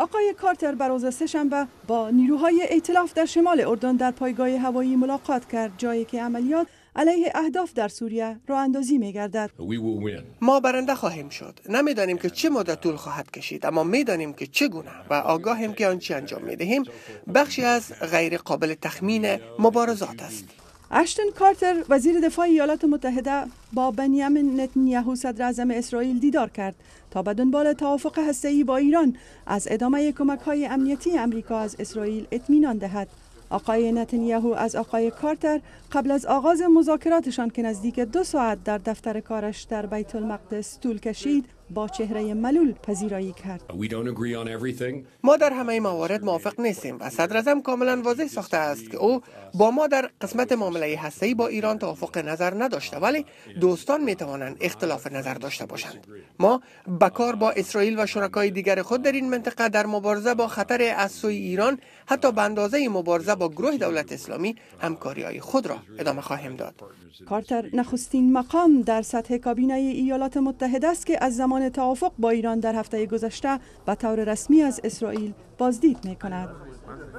آقای کارتر بر سه با نیروهای ائتلاف در شمال اردن در پایگاه هوایی ملاقات کرد جایی که عملیات علیه اهداف در سوریه را اندازی می ما برنده خواهیم شد. نمیدانیم که چه مدت طول خواهد کشید اما میدانیم که چگونه و آگاهیم که آنچه انجام می دهیم بخشی از غیر قابل تخمین مبارزات است. اشتن کارتر وزیر دفاع ایالات متحده با بنیامین نتنیاهو صدر اعظم اسرائیل دیدار کرد تا به دنبال توافق هسته‌ای با ایران از ادامه کمک های امنیتی امریکا از اسرائیل اطمینان دهد. آقای نتنیاهو از آقای کارتر قبل از آغاز مذاکراتشان که نزدیک دو ساعت در دفتر کارش در بیت المقدس طول کشید با چهره ملول پذیرایی کرد ما در همه موارد موافق نیستیم و صدر کاملا واضح ساخته است که او با ما در قسمت معامله هسته با ایران توافق نظر نداشته ولی دوستان می توانند اختلاف نظر داشته باشند ما کار با اسرائیل و شرکای دیگر خود در این منطقه در مبارزه با خطر از سوی ایران حتی به اندازه مبارزه با گروه دولت اسلامی همکاری های خود را ادامه خواهیم داد کارتر نخستین مقام در سطح کابینه ایالات متحده است که از زمان توافق با ایران در هفته گذشته به طور رسمی از اسرائیل بازدید می کند.